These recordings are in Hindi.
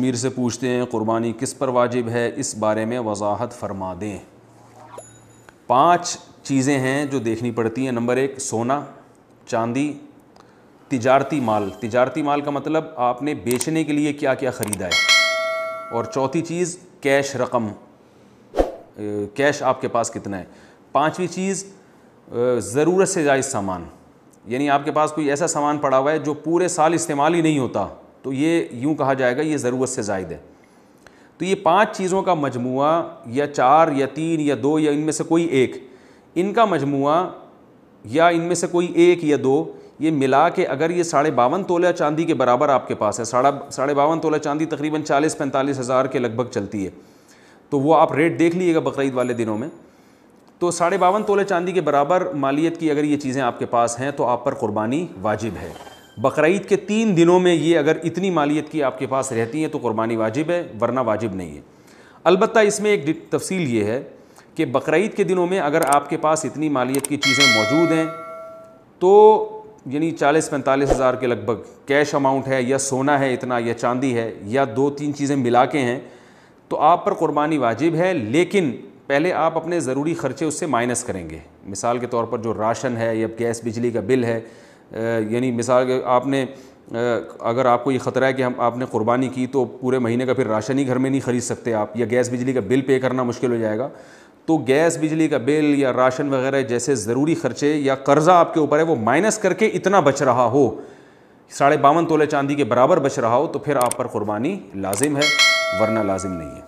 मीर से पूछते हैं कुर्बानी किस पर वाजिब है इस बारे में वजाहत फरमा दें पांच चीज़ें हैं जो देखनी पड़ती हैं नंबर एक सोना चांदी तिजारती माल तिजारती माल का मतलब आपने बेचने के लिए क्या क्या ख़रीदा है और चौथी चीज़ कैश रकम कैश आपके पास कितना है पांचवी चीज़ ज़रूरत से जायज़ सामान यानी आपके पास कोई ऐसा सामान पड़ा हुआ है जो पूरे साल इस्तेमाल ही नहीं होता तो ये यूँ कहा जाएगा ये ज़रूरत से जायद है तो ये पाँच चीज़ों का मजमू या चार या तीन या दो या इनमें से कोई एक इनका मजमू या इनमें से कोई एक या दो ये मिला के अगर ये साढ़े बावन तोला चांदी के बराबर आपके पास है साढ़ा साढ़े बावन तोला चांदी तकरीबन चालीस पैंतालीस हज़ार के लगभग चलती है तो वो आप रेट देख लीजिएगा बकरीद वाले दिनों में तो साढ़े बावन तोले चांदी के बराबर मालियत की अगर ये चीज़ें आपके पास हैं तो आप पर कुर्बानी वाजिब है बकरीद के तीन दिनों में ये अगर इतनी मालियत की आपके पास रहती है तो कुर्बानी वाजिब है वरना वाजिब नहीं है अलबत् इसमें एक तफसील ये है कि बकरीद के दिनों में अगर आपके पास इतनी मालियत की चीज़ें मौजूद हैं तो यानी चालीस पैंतालीस हज़ार के लगभग कैश अमाउंट है या सोना है इतना या चांदी है या दो तीन चीज़ें मिला के हैं तो आप पर कुर्बानी वाजिब है लेकिन पहले आप अपने ज़रूरी ख़र्चे उससे माइनस करेंगे मिसाल के तौर पर जो राशन है या गैस बिजली का बिल है यानी मिसाल के आपने अगर आपको ये ख़तरा है कि हम आपने कुर्बानी की तो पूरे महीने का फिर राशन ही घर में नहीं ख़रीद सकते आप या गैस बिजली का बिल पे करना मुश्किल हो जाएगा तो गैस बिजली का बिल या राशन वगैरह जैसे ज़रूरी खर्चे या कर्ज़ा आपके ऊपर है वो माइनस करके इतना बच रहा हो साढ़े बावन तोले चांदी के बराबर बच रहा हो तो फिर आप पर कुर्बानी लाजिम है वरना लाजिम नहीं है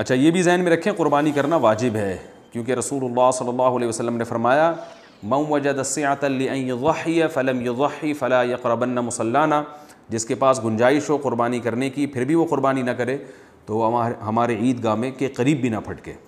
अच्छा ये भी जहन में रखें कुर्बानी करना वाजिब है क्योंकि रसूल सल्ला वसम ने फरमाया मऊ वजद फ़लम यही फ़ला यकरबन मुसल्लाना जिसके पास गुंजाइश हो क़ुरबानी करने की फिर भी वो क़ुरबानी ना करे तो हमारे हमारे ईदगाह में के करीब भी ना फटके